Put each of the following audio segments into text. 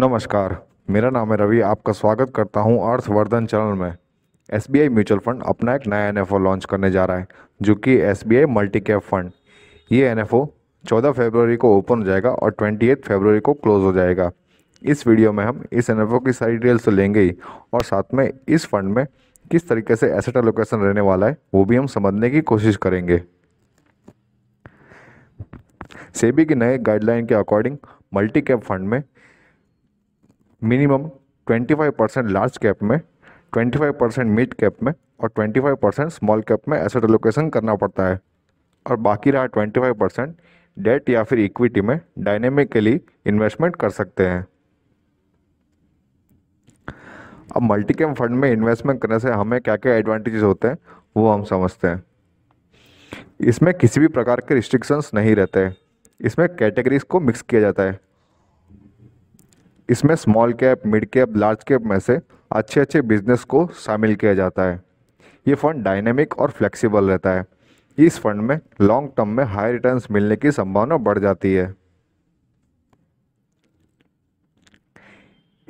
नमस्कार मेरा नाम है रवि आपका स्वागत करता हूं अर्थवर्धन चैनल में एस म्यूचुअल फंड अपना एक नया एन लॉन्च करने जा रहा है जो कि S B I multi cap fund ये एन एफ चौदह फरवरी को ओपन हो जाएगा और ट्वेंटी एथ फेबररी को क्लोज हो जाएगा इस वीडियो में हम इस एन की सारी डिटेल्स लेंगे ही और साथ में इस फंड में किस तरीके से एसेट एलोकेशन रहने वाला है वो भी हम समझने की कोशिश करेंगे सेबी की नए गाइडलाइन के अकॉर्डिंग मल्टी कैप फंड में मिनिमम 25 परसेंट लार्ज कैप में 25 परसेंट मिड कैप में और 25 परसेंट स्मॉल कैप में एसेट एलोकेशन करना पड़ता है और बाकी रहा 25 परसेंट डेट या फिर इक्विटी में डायनेमिकली इन्वेस्टमेंट कर सकते हैं अब मल्टी कैम फंड में इन्वेस्टमेंट करने से हमें क्या क्या एडवांटेजेस होते हैं वो हम समझते हैं इसमें किसी भी प्रकार के रिस्ट्रिक्शंस नहीं रहते इसमें कैटेगरीज को मिक्स किया जाता है इसमें small cap mid cap large cap में से अच्छे अच्छे बिजनेस को शामिल किया जाता है ये फंड डायनेमिक और फ्लेक्सिबल रहता है इस फंड में लॉन्ग टर्म में हाई रिटर्न्स मिलने की संभावना बढ़ जाती है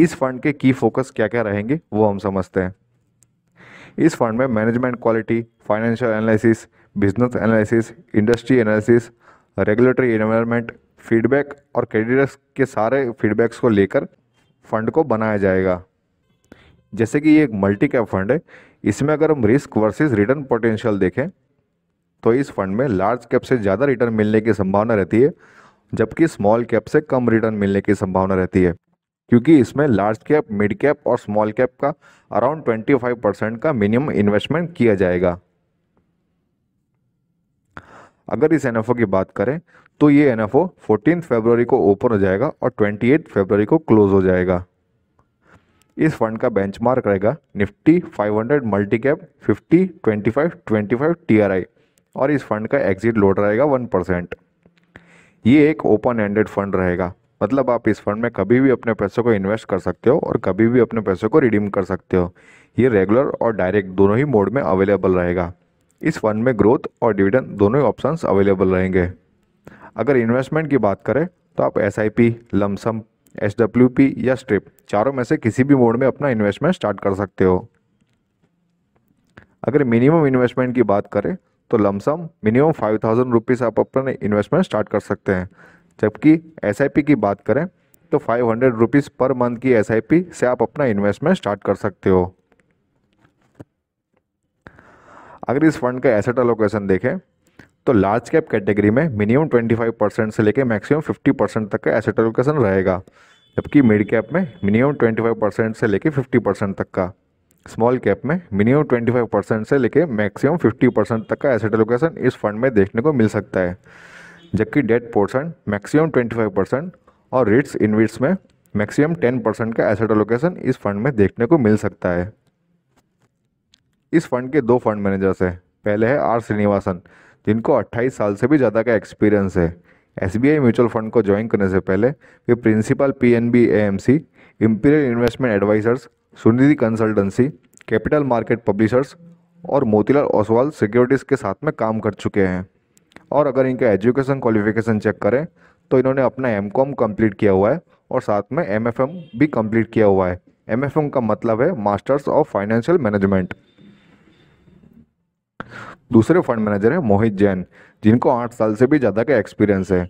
इस फंड के की फोकस क्या क्या रहेंगे वो हम समझते हैं इस फंड में management quality financial analysis business analysis industry analysis regulatory environment feedback और क्रेडिटर्स के सारे फीडबैक्स को लेकर फ़ंड को बनाया जाएगा जैसे कि ये एक मल्टी कैप फंड है इसमें अगर हम रिस्क वर्सेस रिटर्न पोटेंशियल देखें तो इस फंड में लार्ज कैप से ज़्यादा रिटर्न मिलने की संभावना रहती है जबकि स्मॉल कैप से कम रिटर्न मिलने की संभावना रहती है क्योंकि इसमें लार्ज कैप मिड कैप और स्मॉल कैप का अराउंड 25 परसेंट का मिनिमम इन्वेस्टमेंट किया जाएगा अगर इस एन की बात करें तो ये एन एफ फरवरी को ओपन हो जाएगा और ट्वेंटी फरवरी को क्लोज हो जाएगा इस फंड का बेंचमार्क रहेगा Nifty 500 multi cap fifty twenty five TRI और इस फंड का एग्जिट लोड रहेगा वन परसेंट ये एक ओपन एंडेड फंड रहेगा मतलब आप इस फंड में कभी भी अपने पैसों को इन्वेस्ट कर सकते हो और कभी भी अपने पैसों को रिडीम कर सकते हो ये रेगुलर और डायरेक्ट दोनों ही मोड में अवेलेबल रहेगा इस फंड में ग्रोथ और डिविडेंड दोनों ऑप्शन अवेलेबल रहेंगे अगर इन्वेस्टमेंट की बात करें तो आप S I P lump sum S W P या स्ट्रिप चारों में से किसी भी मोड में अपना इन्वेस्टमेंट स्टार्ट कर सकते हो अगर मिनिमम इन्वेस्टमेंट की बात करें तो lump sum minimum five thousand rupees आप अपना इन्वेस्टमेंट स्टार्ट कर सकते हैं जबकि एस आई पी की बात करें तो five hundred rupees per month की एस आई पी से आप अपना इन्वेस्टमेंट स्टार्ट कर सकते हो अगर इस फंड का एसेट अलोकेशन देखें तो लार्ज कैप कैटेगरी में मिनिमम 25 परसेंट से लेकर मैक्सिमम 50 परसेंट तक का एसेट अलोकेशन रहेगा जबकि मिड कैप में मिनिमम 25 परसेंट से लेकर 50 परसेंट तक का स्मॉल कैप में मिनिमम 25 परसेंट से लेकर मैक्सिमम 50 परसेंट तक का एसेट अलोकेशन इस फंड में देखने को मिल सकता है जबकि debt portion maximum five percent और रिट्स इन्विट्स में मैक्सिमम टेन परसेंट का एसेट अलोकेशन इस फंड में देखने को मिल सकता है इस फंड के दो फंड मैनेजर्स हैं पहले है आर श्रीनिवासन जिनको 28 साल से भी ज़्यादा का एक्सपीरियंस है एस म्यूचुअल फंड को ज्वाइन करने से पहले वे principal P N B A M C Imperial Investment Advisers Sunidhi consultancy capital market publishers और मोतीलाल ओसवाल सिक्योरिटीज़ के साथ में काम कर चुके हैं और अगर इनका एजुकेशन क्वालिफिकेशन चेक करें तो इन्होंने अपना एम कॉम कम्प्लीट किया हुआ है और साथ में एम एफ एम भी कम्प्लीट किया हुआ है एम एफ एम का मतलब है मास्टर्स ऑफ फाइनेंशियल मैनेजमेंट दूसरे फंड मैनेजर है मोहित जैन जिनको आठ साल से भी ज़्यादा का एक्सपीरियंस है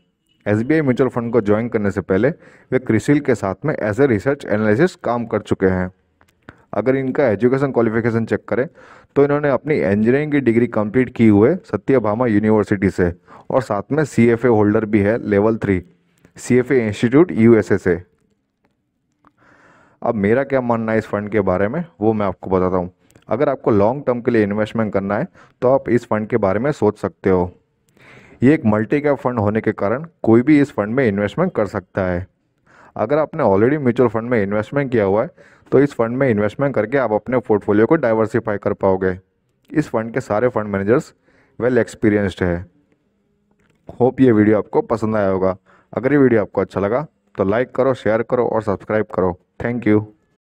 S B I mutual fund को ज्वाइन करने से पहले वे क्रिसिल के साथ में एज ए रिसर्च एनालिसिस काम कर चुके हैं अगर इनका एजुकेशन क्वालिफिकेशन चेक करें तो इन्होंने अपनी इंजीनियरिंग की डिग्री कंप्लीट की हुए सत्यभामा यूनिवर्सिटी से और साथ में सी एफ ए होल्डर भी है level three C F A institute U S A से अब मेरा क्या मानना है इस फंड के बारे में वो मैं आपको बताता हूँ अगर आपको लॉन्ग टर्म के लिए इन्वेस्टमेंट करना है तो आप इस फंड के बारे में सोच सकते हो ये एक मल्टी कैप फंड होने के कारण कोई भी इस फंड में इन्वेस्टमेंट कर सकता है अगर आपने ऑलरेडी म्यूचुअल फंड में इन्वेस्टमेंट किया हुआ है तो इस फंड में इन्वेस्टमेंट करके आप अपने पोर्टफोलियो को डाइवर्सिफाई कर पाओगे इस फंड के सारे फंड मैनेजर्स वेल एक्सपीरियंस्ड है होप ये वीडियो आपको पसंद आया होगा अगर ये वीडियो आपको अच्छा लगा तो लाइक करो शेयर करो और सब्सक्राइब करो थैंक यू